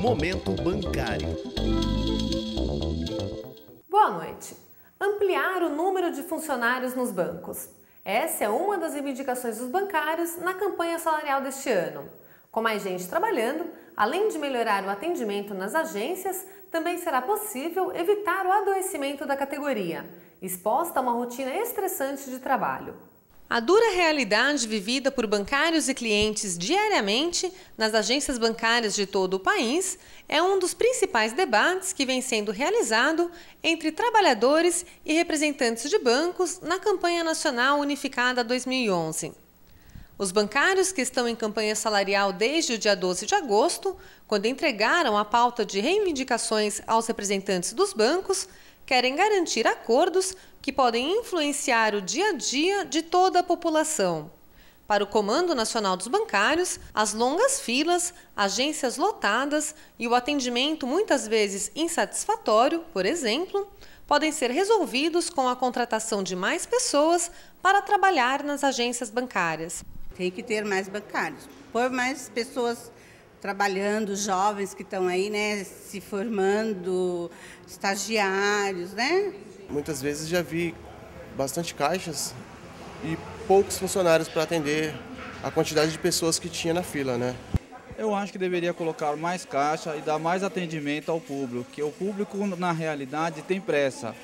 Momento bancário. Boa noite. Ampliar o número de funcionários nos bancos. Essa é uma das reivindicações dos bancários na campanha salarial deste ano. Com mais gente trabalhando, além de melhorar o atendimento nas agências, também será possível evitar o adoecimento da categoria, exposta a uma rotina estressante de trabalho. A dura realidade vivida por bancários e clientes diariamente nas agências bancárias de todo o país é um dos principais debates que vem sendo realizado entre trabalhadores e representantes de bancos na campanha nacional unificada 2011. Os bancários que estão em campanha salarial desde o dia 12 de agosto, quando entregaram a pauta de reivindicações aos representantes dos bancos, querem garantir acordos que podem influenciar o dia a dia de toda a população. Para o Comando Nacional dos Bancários, as longas filas, agências lotadas e o atendimento muitas vezes insatisfatório, por exemplo, podem ser resolvidos com a contratação de mais pessoas para trabalhar nas agências bancárias. Tem que ter mais bancários, por mais pessoas trabalhando, jovens que estão aí, né, se formando, estagiários, né? Muitas vezes já vi bastante caixas e poucos funcionários para atender a quantidade de pessoas que tinha na fila, né? Eu acho que deveria colocar mais caixa e dar mais atendimento ao público, que o público na realidade tem pressa.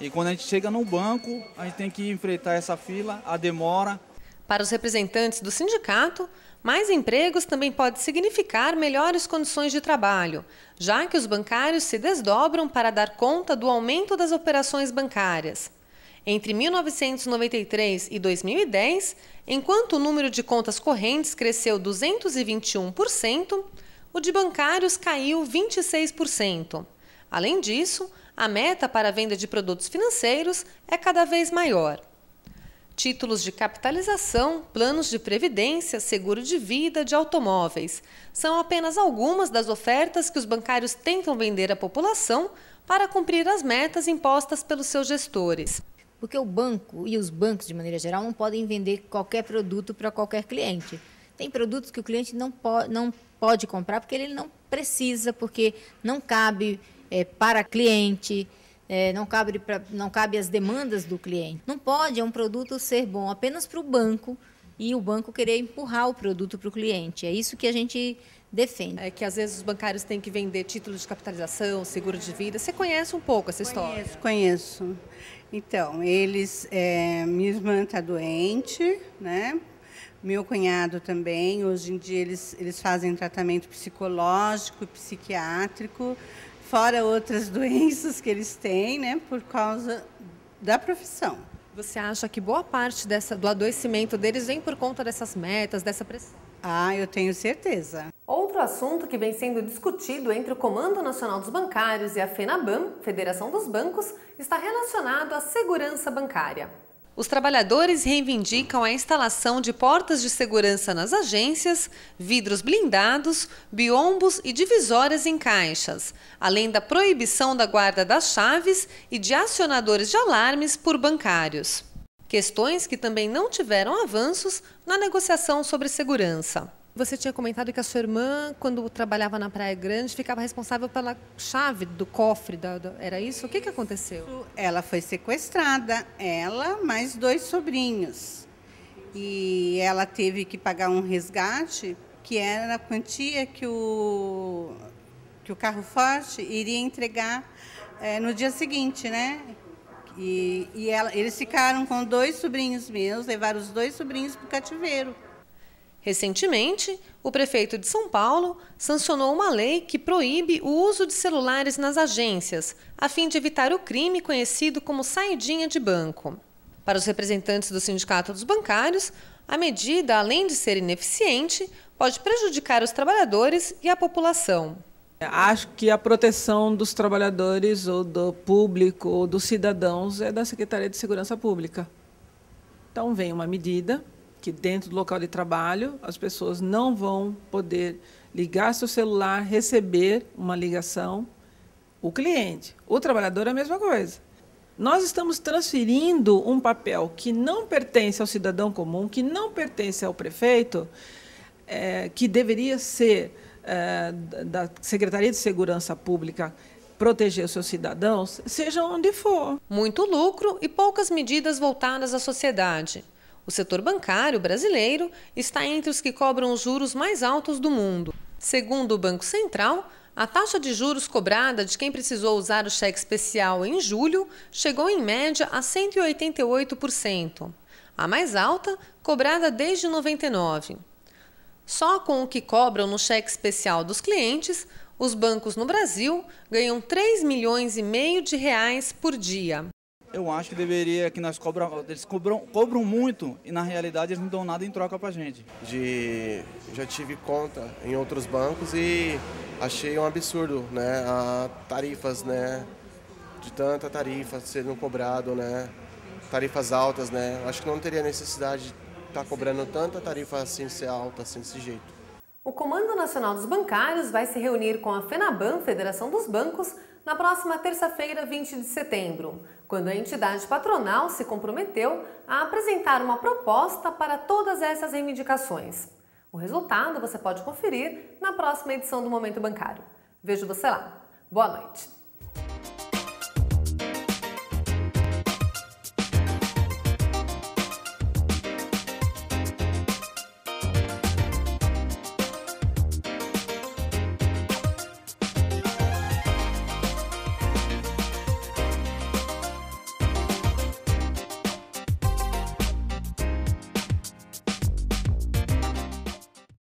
E quando a gente chega no banco, a gente tem que enfrentar essa fila, a demora. Para os representantes do sindicato, mais empregos também pode significar melhores condições de trabalho, já que os bancários se desdobram para dar conta do aumento das operações bancárias. Entre 1993 e 2010, enquanto o número de contas correntes cresceu 221%, o de bancários caiu 26%. Além disso, a meta para a venda de produtos financeiros é cada vez maior títulos de capitalização, planos de previdência, seguro de vida, de automóveis. São apenas algumas das ofertas que os bancários tentam vender à população para cumprir as metas impostas pelos seus gestores. Porque o banco e os bancos, de maneira geral, não podem vender qualquer produto para qualquer cliente. Tem produtos que o cliente não, não pode comprar porque ele não precisa, porque não cabe é, para cliente é, não, cabe pra, não cabe as demandas do cliente. Não pode é um produto ser bom apenas para o banco e o banco querer empurrar o produto para o cliente. É isso que a gente defende. É que às vezes os bancários têm que vender títulos de capitalização, seguro de vida. Você conhece um pouco essa conheço, história? Conheço, conheço. Então, eles, é, minha irmã está doente, né? Meu cunhado também. Hoje em dia eles, eles fazem tratamento psicológico, psiquiátrico, fora outras doenças que eles têm, né, por causa da profissão. Você acha que boa parte dessa, do adoecimento deles vem por conta dessas metas, dessa pressão? Ah, eu tenho certeza. Outro assunto que vem sendo discutido entre o Comando Nacional dos Bancários e a FENABAN, Federação dos Bancos, está relacionado à segurança bancária. Os trabalhadores reivindicam a instalação de portas de segurança nas agências, vidros blindados, biombos e divisórias em caixas, além da proibição da guarda das chaves e de acionadores de alarmes por bancários. Questões que também não tiveram avanços na negociação sobre segurança. Você tinha comentado que a sua irmã, quando trabalhava na Praia Grande, ficava responsável pela chave do cofre. Da, da, era isso? O que, que aconteceu? Ela foi sequestrada, ela mais dois sobrinhos. E ela teve que pagar um resgate, que era a quantia que o, que o carro forte iria entregar é, no dia seguinte, né? E, e ela, eles ficaram com dois sobrinhos meus, levaram os dois sobrinhos para o cativeiro. Recentemente, o prefeito de São Paulo sancionou uma lei que proíbe o uso de celulares nas agências, a fim de evitar o crime conhecido como saidinha de banco. Para os representantes do Sindicato dos Bancários, a medida, além de ser ineficiente, pode prejudicar os trabalhadores e a população. Acho que a proteção dos trabalhadores, ou do público, ou dos cidadãos, é da Secretaria de Segurança Pública. Então, vem uma medida que dentro do local de trabalho as pessoas não vão poder ligar seu celular, receber uma ligação, o cliente. O trabalhador é a mesma coisa. Nós estamos transferindo um papel que não pertence ao cidadão comum, que não pertence ao prefeito, é, que deveria ser é, da Secretaria de Segurança Pública proteger os seus cidadãos, seja onde for. Muito lucro e poucas medidas voltadas à sociedade. O setor bancário brasileiro está entre os que cobram os juros mais altos do mundo. Segundo o Banco Central, a taxa de juros cobrada de quem precisou usar o cheque especial em julho chegou em média a 188%, a mais alta cobrada desde 99. Só com o que cobram no cheque especial dos clientes, os bancos no Brasil ganham 3 milhões e meio de reais por dia eu acho que deveria, que nós cobram, eles cobram, cobram muito e na realidade eles não dão nada em troca pra gente. De, já tive conta em outros bancos e achei um absurdo, né, a tarifas, né, de tanta tarifa sendo cobrado, né, tarifas altas, né, acho que não teria necessidade de estar tá cobrando tanta tarifa assim, ser alta, assim, desse jeito. O Comando Nacional dos Bancários vai se reunir com a FENABAN, Federação dos Bancos, na próxima terça-feira, 20 de setembro, quando a entidade patronal se comprometeu a apresentar uma proposta para todas essas reivindicações. O resultado você pode conferir na próxima edição do Momento Bancário. Vejo você lá. Boa noite.